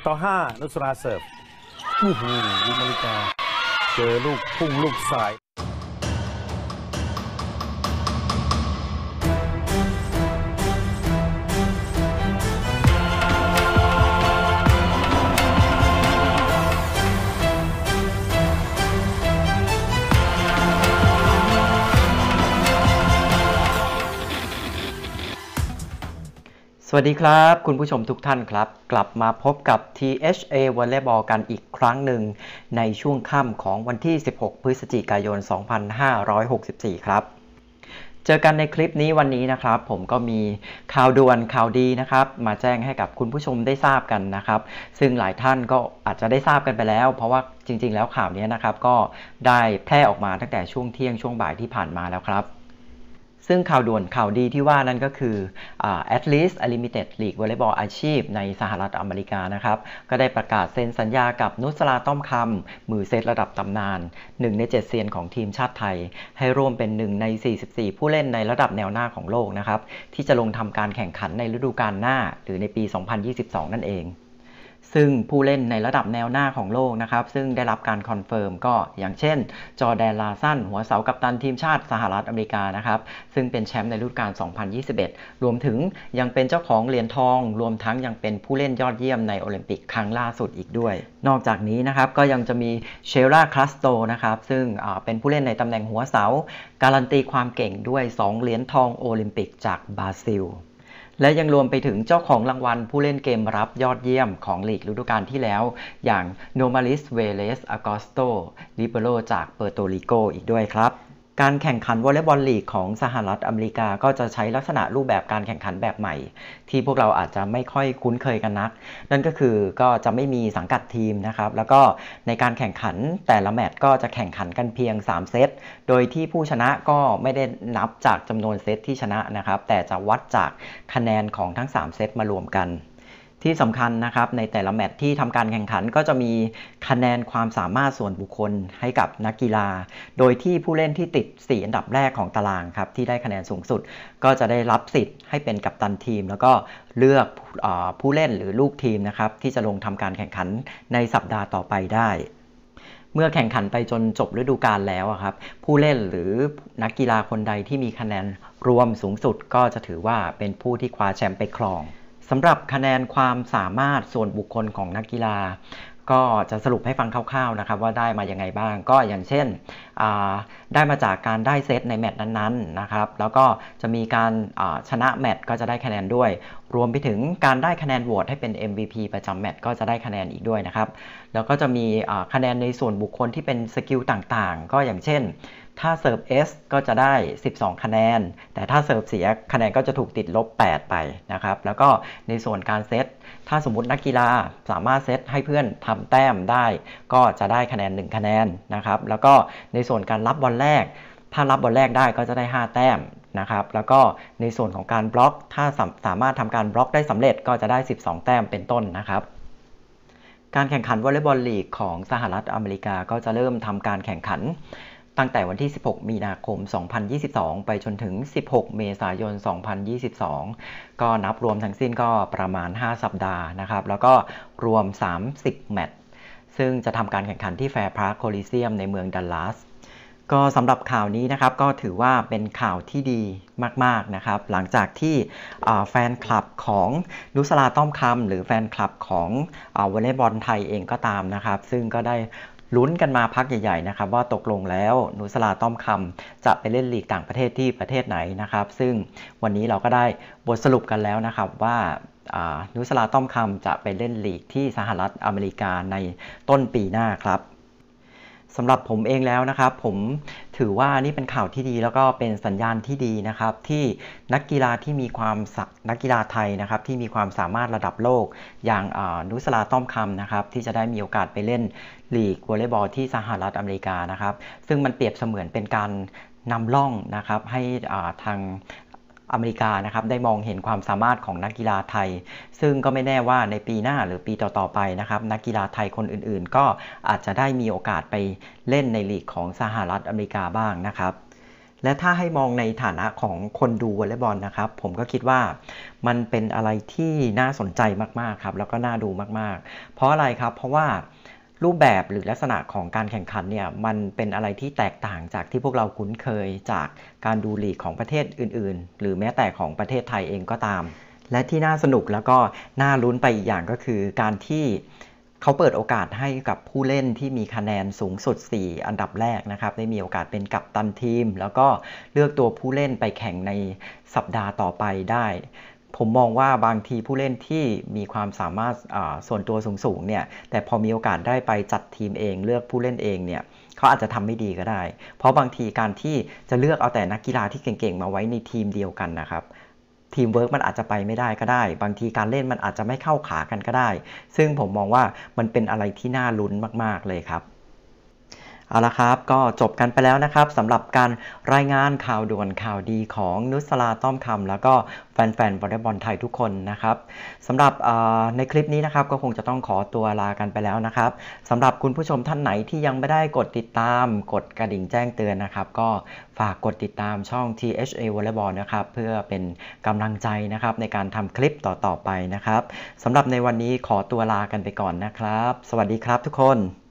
7ต่อ5นุสราเสิร์ฟอู้หูวิมาริกา เจอลูก พุ่งลูกสายสวัสดีครับ คุณผู้ชมทุกท่านครับ กลับมาพบกับ THA วอลเลย์บอลกันอีกครั้งหนึ่งในช่วงค่ำของวันที่ 16 พฤศจิกายน 2564 ครับ เจอกันในคลิปนี้วันนี้นะครับ ผมก็มีข่าวด่วนข่าวดีนะครับ มาแจ้งให้กับคุณผู้ชมได้ทราบกันนะครับ ซึ่งหลายท่านก็อาจจะได้ทราบกันไปแล้ว เพราะว่าจริงๆ แล้วข่าวนี้นะครับก็ได้แพร่ออกมาตั้งแต่ช่วงเที่ยงช่วงบ่ายที่ผ่านมาแล้วครับซึ่งข่าวด่วนข่าวดีที่ว่านั่นก็คือ at least a l i m i t e d league วอลเลย์บอลอาชีพในสหรัฐอเมริกานะครับก็ได้ประกาศเซ็นสัญญากับนุสลาต้อมคำมือเซตระดับตำนาน 1 ใน 7 เซียนของทีมชาติไทย ให้ร่วมเป็น 1 ใน 44 ผู้เล่นในระดับแนวหน้าของโลกนะครับที่จะลงทำการแข่งขันในฤดูกาลหน้า หรือในปี 2022 นั่นเองซึ่งผู้เล่นในระดับแนวหน้าของโลกนะครับซึ่งได้รับการคอนเฟิร์มก็อย่างเช่น จอแดนลาสันหัวเสากัปตันทีมชาติสหรัฐอเมริกานะครับซึ่งเป็นแชมป์ในฤดูกาล2021 รวมถึงยังเป็นเจ้าของเหรียญทอง รวมทั้งยังเป็นผู้เล่นยอดเยี่ยมในโอลิมปิกครั้งล่าสุดอีกด้วย นอกจากนี้นะครับก็ยังจะมีเชล่าคลัสโตนะครับซึ่งเป็นผู้เล่นในตำแหน่งหัวเสาการันตีความเก่งด้วย 2เหรียญทองโอลิมปิกจากบราซิลและยังรวมไปถึงเจ้าของรางวัลผู้เล่นเกมรับยอดเยี่ยมของลีกฤดูกาลที่แล้ว อย่าง Nomalis v e l e s Agosto l i b e r o จากเปอร์โตริโกอีกด้วยครับการแข่งขันวอลเลย์บอลลีกของสหรัฐอเมริกาก็จะใช้ลักษณะรูปแบบการแข่งขันแบบใหม่ ที่พวกเราอาจจะไม่ค่อยคุ้นเคยกัน นักนั่นก็คือก็จะไม่มีสังกัดทีมนะครับแล้วก็ในการแข่งขันแต่ละแมตช์ก็จะแข่งขันกันเพียง 3 เซตโดยที่ผู้ชนะก็ไม่ได้นับจากจำนวนเซตที่ชนะนะครับแต่จะวัดจากคะแนนของทั้ง 3 เซตมารวมกันที่สำคัญนะครับในแต่ละแมตช์ที่ทำการแข่งขันก็จะมีคะแนนความสามารถส่วนบุคคลให้กับนักกีฬา โดยที่ผู้เล่นที่ติด 4 อันดับแรกของตารางครับที่ได้คะแนนสูงสุดก็จะได้รับสิทธิ์ให้เป็นกัปตันทีม แล้วก็เลือกอผู้เล่นหรือลูกทีมนะครับที่จะลงทำการแข่งขันในสัปดาห์ต่อไปได้ เมื่อแข่งขันไปจนจบฤดูกาลแล้วครับผู้เล่นหรือนักกีฬาคนใดที่มีคะแนนรวมสูงสุด ก็จะถือว่าเป็นผู้ที่คว้าแชมป์ไปครองสำหรับคะแนนความสามารถส่วนบุคคลของนักกีฬา ก็จะสรุปให้ฟังคร่าวๆนะครับว่าได้มาอย่างไงบ้าง ก็อย่างเช่นได้มาจากการได้เซตในแมตช์นั้น ๆ นะครับ แล้วก็จะมีการชนะแมตช์ก็จะได้คะแนนด้วย รวมไปถึงการได้คะแนนโหวตให้เป็น MVP ประจำแมตช์ก็จะได้คะแนนอีกด้วยนะครับแล้วก็จะมีคะแนนในส่วนบุคคลที่เป็นสกิลต่างๆ ก็อย่างเช่น ถ้าเซิร์ฟ S ก็จะได้ 12 คะแนน แต่ถ้าเซิร์ฟเสียคะแนนก็จะถูกติดลบ8 ไปนะครับแล้วก็ในส่วนการเซตถ้าสมมตินักกีฬาสามารถเซตให้เพื่อนทำแต้มได้ก็จะได้คะแนน 1 คะแนนนะครับแล้วก็ในในส่วนการรับบอลแรก ถ้ารับบอลแรกได้ก็จะได้ 5 แต้มนะครับแล้วก็ในส่วนของการบล็อกถ้าสามารถทำการบล็อกได้สำเร็จก็จะได้ 12 แต้มเป็นต้นนะครับการแข่งขันวอลเลย์บอลลีกของสหรัฐอเมริกาก็จะเริ่มทำการแข่งขันตั้งแต่วันที่ 16 มีนาคม 2022 ไป จนถึง 16 เมษายน 2022 ก็นับรวมทั้งสิ้นก็ประมาณ 5 สัปดาห์นะครับแล้วก็รวม 30 แมตชซึ่งจะทำการแข่งขันที่แฟร์พาร์คโคลิเซียมในเมืองดัลลัส ก็สำหรับข่าวนี้นะครับ ก็ถือว่าเป็นข่าวที่ดีมากๆนะครับ หลังจากที่แฟนคลับของ นุสลาต้อมคำหรือแฟนคลับของวอลเลย์บอลไทยเองก็ตามนะครับ ซึ่งก็ได้ลุ้นกันมาพักใหญ่ๆนะครับว่าตกลงแล้วนุสลาต้อมคำจะไปเล่นลีกต่างประเทศที่ประเทศไหนนะครับ ซึ่งวันนี้เราก็ได้บทสรุปกันแล้วนะครับว่านุสลาต้อมคำจะไปเล่นลีกที่สหรัฐอเมริกาในต้นปีหน้าครับสำหรับผมเองแล้วนะครับผมถือว่านี่เป็นข่าวที่ดีแล้วก็เป็นสัญญาณที่ดีนะครับที่นักกีฬาที่มีความนักกีฬาไทยนะครับที่มีความสามารถระดับโลกอย่างนุสลาต้อมคำนะครับที่จะได้มีโอกาสไปเล่นลีกวอลเลย์บอลที่สหรัฐอเมริกานะครับซึ่งมันเปรียบเสมือนเป็นการนำล่องนะครับให้ทางอเมริกา นะครับ ได้มองเห็นความสามารถของนักกีฬาไทย ซึ่งก็ไม่แน่ว่าในปีหน้าหรือปีต่อๆไป นะครับ นักกีฬาไทยคนอื่นๆ ก็อาจจะได้มีโอกาสไปเล่นในลีกของสหรัฐอเมริกาบ้างนะครับ และถ้าให้มองในฐานะของคนดูวอลเลย์บอลนะครับ ผมก็คิดว่ามันเป็นอะไรที่น่าสนใจมากๆครับ แล้วก็น่าดูมากๆ เพราะอะไรครับ เพราะว่ารูปแบบหรือลักษณะของการแข่งขันเนี่ยมันเป็นอะไรที่แตกต่างจากที่พวกเราคุ้นเคยจากการดูลีกของประเทศอื่น ๆ หรือแม้แต่ของประเทศไทยเองก็ตาม และที่น่าสนุกแล้วก็น่าลุ้นไปอีกอย่างก็คือ การที่เขาเปิดโอกาสให้กับผู้เล่นที่มีคะแนนสูงสุด4 อันดับแรกนะครับได้มีโอกาสเป็นกัปตันทีม แล้วก็เลือกตัวผู้เล่นไปแข่งในสัปดาห์ต่อไปได้ผมมองว่าบางทีผู้เล่นที่มีความสามารถส่วนตัวสูงๆเนี่ย แต่พอมีโอกาสได้ไปจัดทีมเองเลือกผู้เล่นเองเนี่ยเขาอาจจะทำไม่ดีก็ได้ เพราะบางทีการที่จะเลือกเอาแต่นักกีฬาที่เก่งๆมาไว้ในทีมเดียวกันนะครับ ทีมเวิร์กมันอาจจะไปไม่ได้ก็ได้ บางทีการเล่นมันอาจจะไม่เข้าขากันก็ได้ ซึ่งผมมองว่ามันเป็นอะไรที่น่าลุ้นมาก ๆ เลยครับเอาละครับก็จบกันไปแล้วนะครับสำหรับการรายงานข่าวด่วนข่าวดีของนุสลาต้อมคำแล้วก็แฟนๆ วอลเลย์บอลไทยทุกคนนะครับสำหรับในคลิปนี้นะครับก็คงจะต้องขอตัวลากันไปแล้วนะครับสำหรับคุณผู้ชมท่านไหนที่ยังไม่ได้กดติดตามกดกระดิ่งแจ้งเตือนนะครับก็ฝากกดติดตามช่อง THA วอลเลย์บอลนะครับเพื่อเป็นกำลังใจนะครับในการทำคลิปต่อๆไปนะครับสำหรับในวันนี้ขอตัวลากันไปก่อนนะครับ สวัสดีครับทุกคน